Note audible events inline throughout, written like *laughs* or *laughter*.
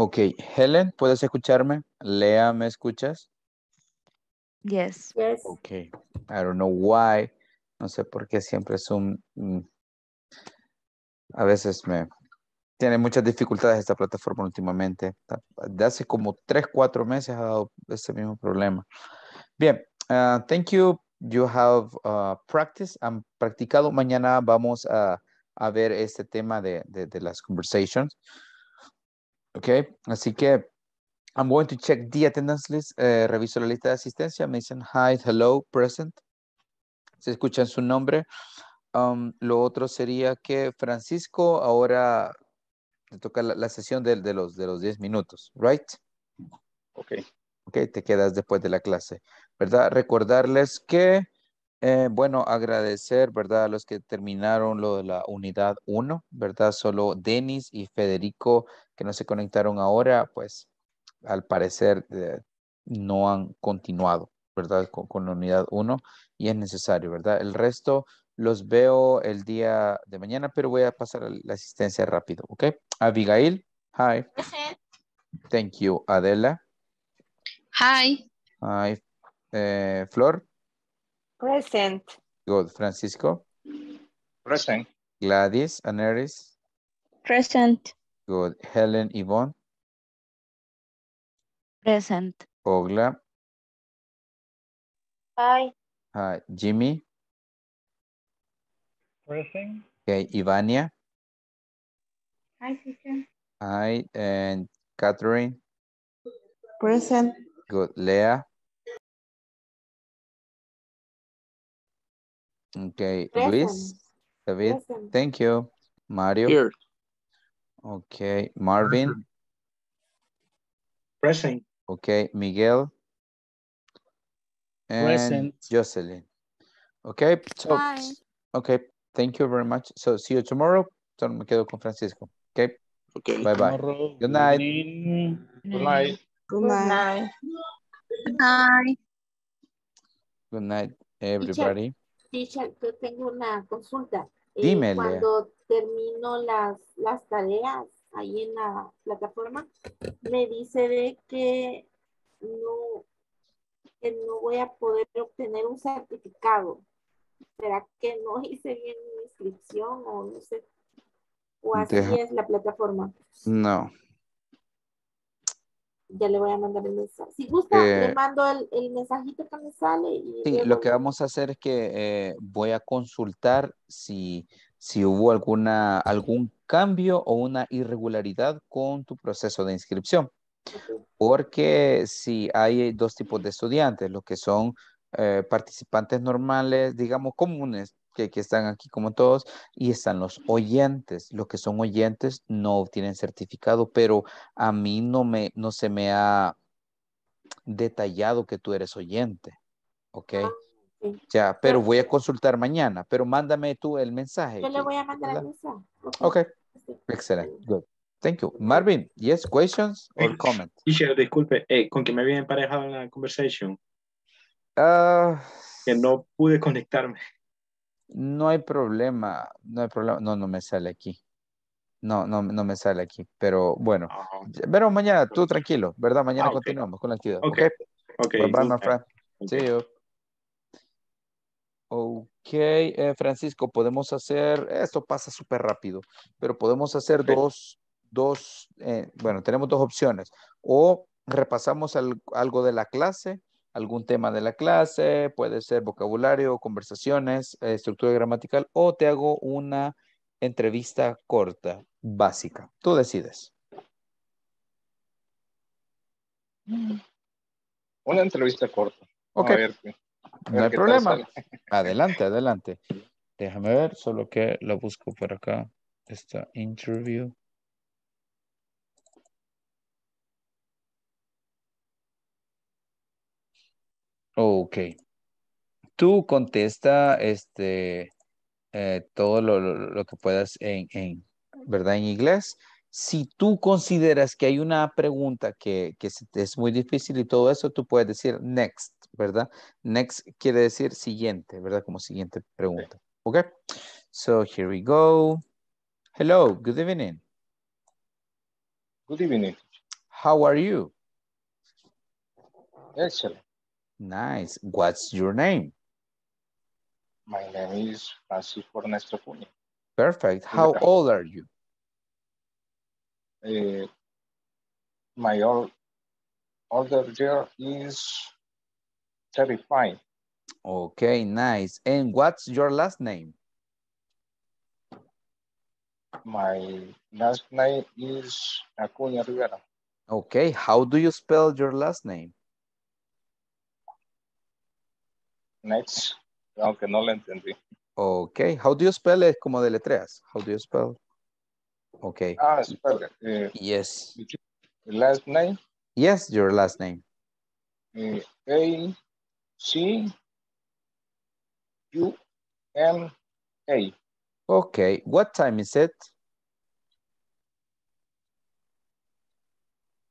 Ok, Helen, ¿puedes escucharme? Lea, ¿me escuchas? Yes. Yes. Ok, I don't know why. No sé por qué siempre es un... Mm, a veces me... Tiene muchas dificultades esta plataforma últimamente. De hace como tres, cuatro meses ha dado este mismo problema. Bien, uh, thank you. You have uh, practiced. Han practicado. Mañana vamos a, ver este tema de, de, de las conversations. Okay, así que I'm going to check the attendance list. Eh, reviso la lista de asistencia. Me dicen hi, hello, present. Se escuchan su nombre. Um, lo otro sería que Francisco ahora le toca la, sesión de, los de los 10 minutos, right? Ok. Ok, te quedas después de la clase, ¿verdad? Recordarles que eh, bueno, agradecer, ¿verdad? A los que terminaron lo de la unidad 1, ¿verdad? Solo Denis y Federico que no se conectaron ahora, pues al parecer eh, no han continuado, ¿verdad? Con, la unidad 1 y es necesario, ¿verdad? El resto los veo el día de mañana, pero voy a pasar a la asistencia rápido, ¿ok? Abigail, hi. Thank you. Adela. Hi. Hi. Eh, Flor. Present. Good. Francisco? Present. Gladys Aneris? Present. Good. Helen Yvonne? Present. Ogla? Hi. Hi. Jimmy? Present. Okay. Ivania? Hi, teacher. Hi. And Catherine? Present. Good. Leah? Okay, Present. Luis, David, Present. thank you. Mario. Here. Okay, Marvin. Present. Okay, Miguel. And Present. Jocelyn. Okay, so, Bye. okay, thank you very much. So see you tomorrow. So me quedo con Francisco. Okay. Okay. Bye bye. Tomorrow. Good night. Good night. Good night. Good night. Good night, everybody. yo tengo una consulta. Eh, Dime. cuando termino las, las tareas ahí en la plataforma, me dice de que no, que no voy a poder obtener un certificado. ¿Será que no hice bien mi inscripción o no sé? ¿O así es la plataforma? No, ya le voy a mandar el mensaje. Si gusta, le eh, mando el, mensajito que me sale. sí, lo que vamos a hacer es que eh, voy a consultar si, hubo alguna, algún cambio o una irregularidad con tu proceso de inscripción. Porque si hay dos tipos de estudiantes, los que son eh, participantes normales, digamos, comunes, que, están aquí como todos, y están los oyentes. Los que son oyentes no tienen certificado, pero a mí no, me, no se me ha detallado que tú eres oyente, ¿ok? Ah, ya, pero voy a consultar mañana, pero mándame tú el mensaje. Yo le voy a mandar el mensaje. Ok, okay. excelente. Good. Thank you. Marvin, yes, questions or comments? disculpe, eh, con que me había emparejado en la conversación Ah, que no pude conectarme. No hay problema, no hay problema. No, no me sale aquí. No, no, no me sale aquí. Pero bueno, ah, pero mañana tú tranquilo, ¿verdad? Mañana ah, continuamos con la actividad. Ok. okay. Ok, eh, Francisco, podemos hacer, esto pasa súper rápido, pero podemos hacer dos, dos eh, bueno, tenemos dos opciones. O repasamos al, algo de la clase algún tema de la clase, puede ser vocabulario, conversaciones, eh, estructura gramatical, o te hago una entrevista corta, básica. Tú decides. Mm. Una entrevista corta. Ok. no hay problema. *laughs* Adelante, adelante. Déjame ver, solo que lo busco por acá. Esta interview. Ok. Tú contesta este, eh, todo lo, que puedas en, ¿verdad? en inglés. Si tú consideras que hay una pregunta que, es muy difícil y todo eso, tú puedes decir next, ¿verdad? Next quiere decir siguiente, ¿verdad? Como siguiente pregunta. Ok, So here we go. Hello, good evening. Good evening. How are you? Excellent. Nice. What's your name? My name is Francisco Ernesto Perfect. How old are you? Uh, my old, older year is 35. Okay, nice. And what's your last name? My last name is Acuña Rivera. Okay, how do you spell your last name? Next. Aunque no la entendí. Okay. How do you spell it? como deletreas? How do you spell? Okay. Ah, spell. Uh, yes. Last name? Yes, your last name. Uh, A C U M A. Okay. What time is it?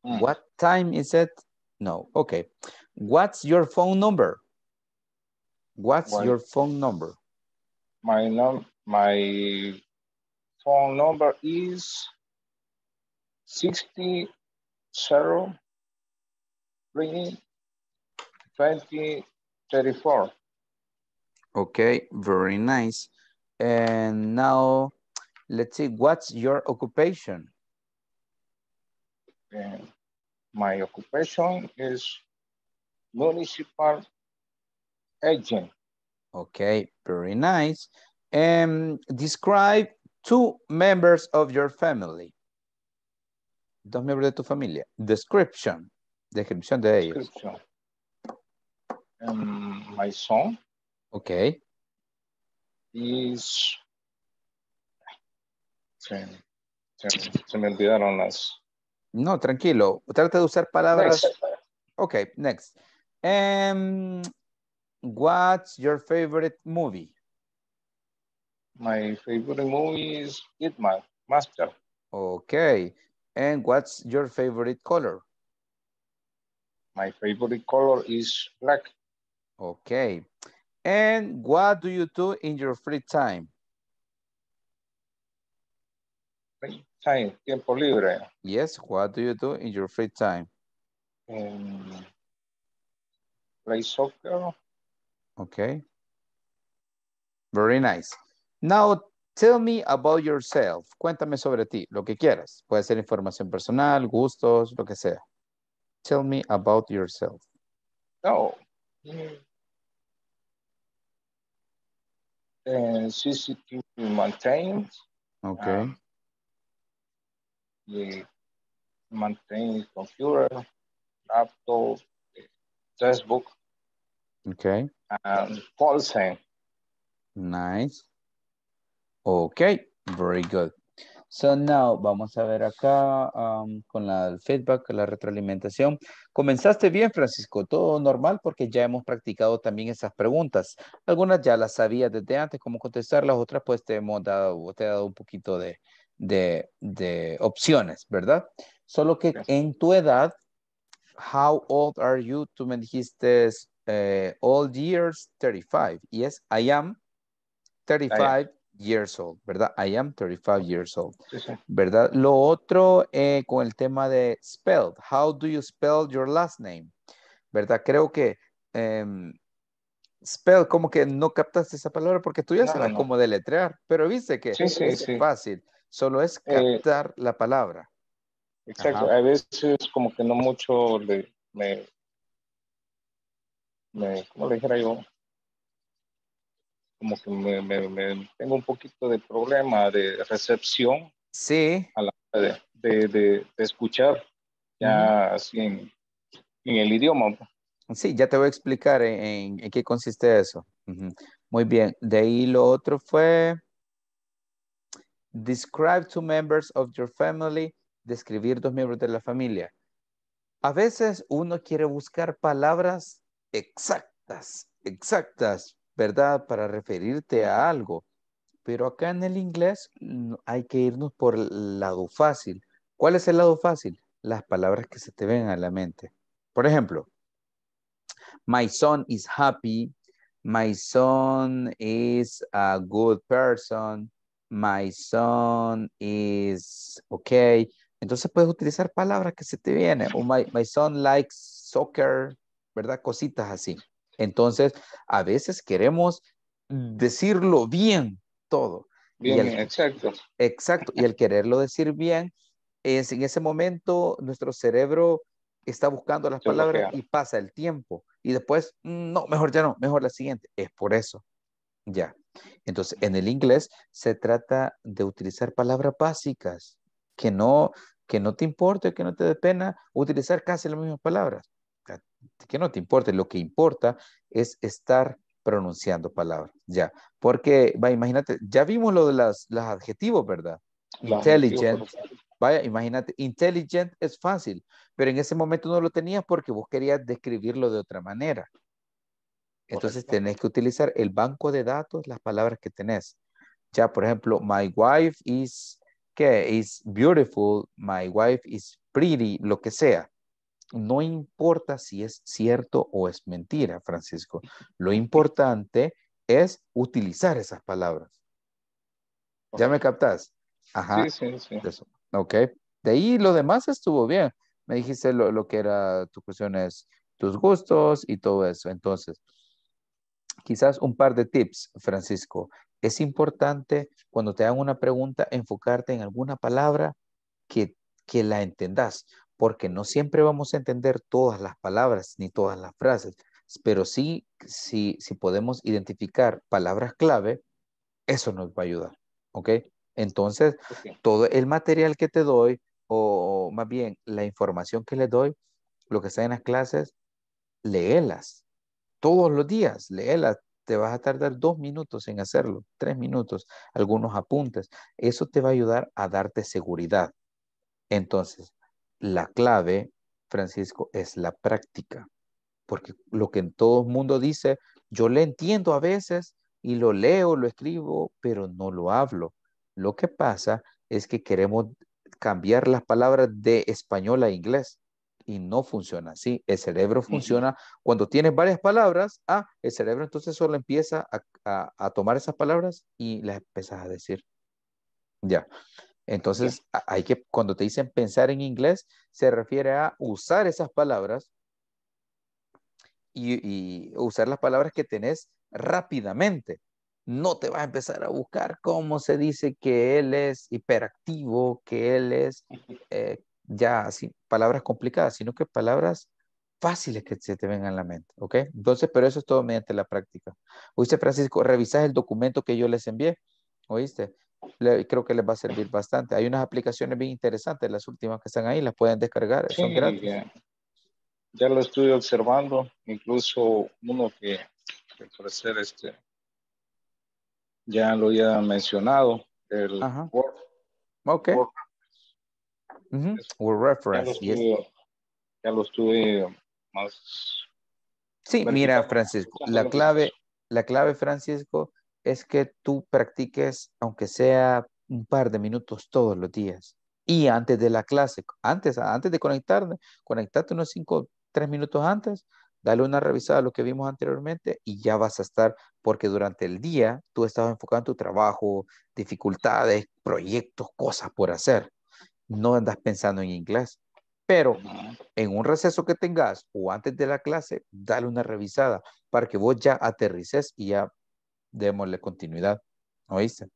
Hmm. What time is it? No. Okay. What's your phone number? What's your phone number? My num my phone number is 60 0 20 34. Okay, very nice. And now let's see, what's your occupation? my occupation is municipal agent. Okay, very nice. Um, describe two members of your family. Dos miembros de tu familia. Description. Description de ellos. Description. Um, my son. Okay. Is... se, me olvidaron las... No, tranquilo. Trata de usar palabras... Next. Ok, next. Um, What's your favorite movie? My favorite movie is My Master. Okay. And what's your favorite color? My favorite color is black. Okay. And what do you do in your free time? Free time, tiempo libre. Yes, what do you do in your free time? Um, play soccer. Okay. Very nice. Now tell me about yourself. Cuéntame sobre ti, lo que quieras. Puede ser información personal, gustos, lo que sea. Tell me about yourself. Oh. Uh, eh, CCTV Okay. Ah. maintain computer, laptop, eh, textbook. Okay. Um, Nice. Okay, very good. So now, vamos a ver acá um, con la, el feedback, la retroalimentación. Comenzaste bien, Francisco, todo normal porque ya hemos practicado también esas preguntas. Algunas ya las sabías desde antes, cómo contestarlas, otras pues te hemos dado, te he dado un poquito de, de, de opciones, ¿verdad? Solo que en tu edad, how old are you? Tú me dijiste eh, all years 35. Y es I am 35 years old, ¿verdad? I am 35 years old, ¿verdad? Lo otro eh, con el tema de spell. How do you spell your last name? ¿Verdad? Creo que em, spell, como que no captaste esa palabra porque tú ya sabes cómo deletrear, pero viste que es fácil. Solo es eh, captar la palabra. Exacto, a veces como que no mucho de me, me, como le dijera yo, como que me, tengo un poquito de problema de recepción. Sí. A la de, de, escuchar ya así en, el idioma. Sí, ya te voy a explicar en, qué consiste eso. Muy bien. De ahí lo otro fue. Describe two members of your family. Describir dos miembros de la familia. A veces uno quiere buscar palabras exactas, exactas, ¿verdad? Para referirte a algo. Pero acá en el inglés mm, hay que irnos por el lado fácil. ¿Cuál es el lado fácil? Las palabras que se te ven a la mente. Por ejemplo, my son is happy, my son is a good person, my son is okay. Entonces puedes utilizar palabras que se te vienen. O my son likes soccer, ¿verdad? Cositas así. Entonces, a veces queremos decirlo bien todo. Bien, exacto. Exacto. Y el quererlo decir bien, es en ese momento nuestro cerebro está buscando las palabras y pasa el tiempo. Y después, mm, no, mejor ya no, mejor la siguiente. Es por eso. Ya. Entonces, en el inglés se trata de utilizar palabras básicas que no, que no te importe, que no te dé pena utilizar casi las mismas palabras que no te importe, lo que importa es estar pronunciando palabras, ya. Porque, va, imagínate, ya vimos lo de las, los adjetivos, ¿verdad? intelligent, vaya, imagínate, intelligent es fácil, pero en ese momento no lo tenías porque vos querías describirlo de otra manera. Entonces tenés que utilizar el banco de datos, las palabras que tenés. Ya, por ejemplo, my wife is, ¿qué? Is beautiful, my wife is pretty, lo que sea no importa si es cierto o es mentira, Francisco. Lo importante es utilizar esas palabras. ¿Ya me captás? Ajá. Sí, sí, sí. Ok. De ahí lo demás estuvo bien. Me dijiste lo, que era tu cuestión es tus gustos y todo eso. Entonces, quizás un par de tips, Francisco. Es importante cuando te hagan una pregunta enfocarte en alguna palabra que, que la entendas porque no siempre vamos a entender todas las palabras ni todas las frases, pero sí, si podemos identificar palabras clave, eso nos va a ayudar, ¿ok? Entonces, todo el material que te doy, o, o más bien la información que le doy, lo que está en las clases, léelas todos los días, léelas. Te vas a tardar dos minutos en hacerlo, tres minutos, algunos apuntes. Eso te va a ayudar a darte seguridad. Entonces, la clave, Francisco, es la práctica. Porque lo que en todo el mundo dice, yo le entiendo a veces y lo leo, lo escribo, pero no lo hablo. Lo que pasa es que queremos cambiar las palabras de español a inglés y no funciona así. El cerebro funciona cuando tienes varias palabras, ah, el cerebro entonces solo empieza a, tomar esas palabras y las empiezas a decir. Ya. Entonces, hay que, cuando te dicen pensar en inglés, se refiere a usar esas palabras y, usar las palabras que tenés rápidamente. No te vas a empezar a buscar cómo se dice que él es hiperactivo, que él es *laughs* eh, ya así, palabras complicadas, sino que palabras fáciles que se te vengan a la mente, ¿ok? Entonces, pero eso es todo mediante la práctica. Oíste, Francisco, revisás el documento que yo les envié, ¿oíste? creo que les va a servir bastante. Hay unas aplicaciones bien interesantes, las últimas que están ahí, las pueden descargar, son gratis. Ya, lo estoy observando, incluso uno que, que este, ya lo había mencionado, el Word. Ok. Word, Reference. Ya lo, estuve, ya lo estuve más... Sí, mira, Francisco, la clave, la clave, Francisco, es que tú practiques, aunque sea un par de minutos todos los días. Y antes de la clase, antes, antes de conectarte, conectarte unos cinco, 3 minutos antes, dale una revisada a lo que vimos anteriormente y ya vas a estar, porque durante el día tú estás enfocando tu trabajo, dificultades, proyectos, cosas por hacer. No andas pensando en inglés. Pero en un receso que tengas o antes de la clase, dale una revisada para que vos ya aterrices y ya démosle continuidad. ¿Oíste?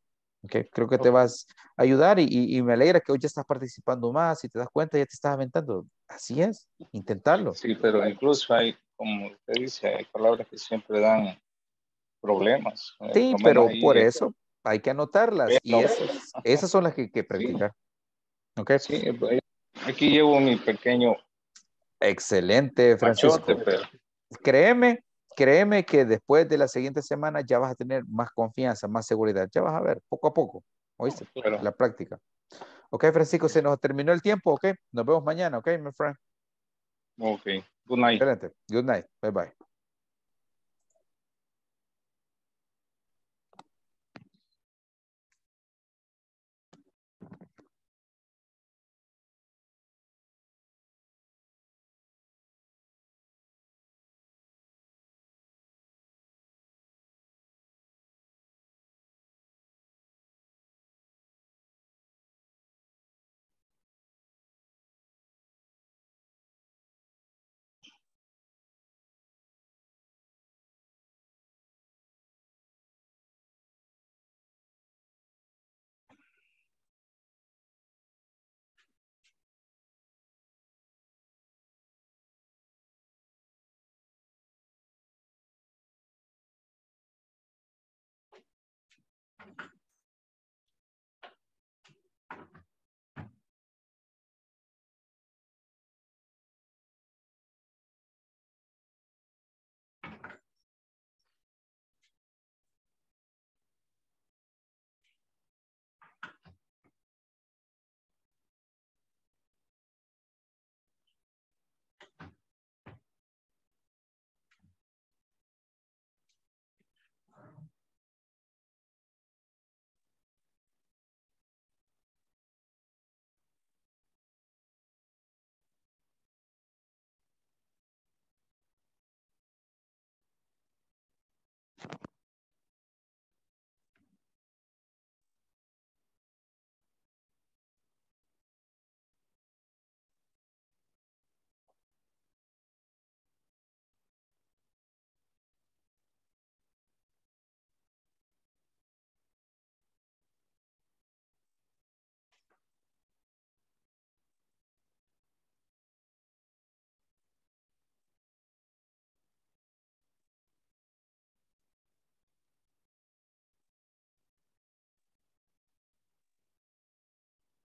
Okay. Creo que te vas a ayudar y, y, me alegra que hoy ya estás participando más y te das cuenta, ya te estás aventando. Así es, intentarlo. Sí, pero incluso hay, como usted dice, hay palabras que siempre dan problemas. Eh, sí, pero por eso hay que anotarlas y esas, esas, son las que hay que practicar. Okay. Sí, pues, aquí llevo mi pequeño. Excelente, Francisco. Créeme créeme que después de la siguiente semana ya vas a tener más confianza, más seguridad. Ya vas a ver, poco a poco, ¿oíste? La práctica. Ok, Francisco, se nos terminó el tiempo, ok. Nos vemos mañana, ok, my friend. Ok, good night. good night, bye bye.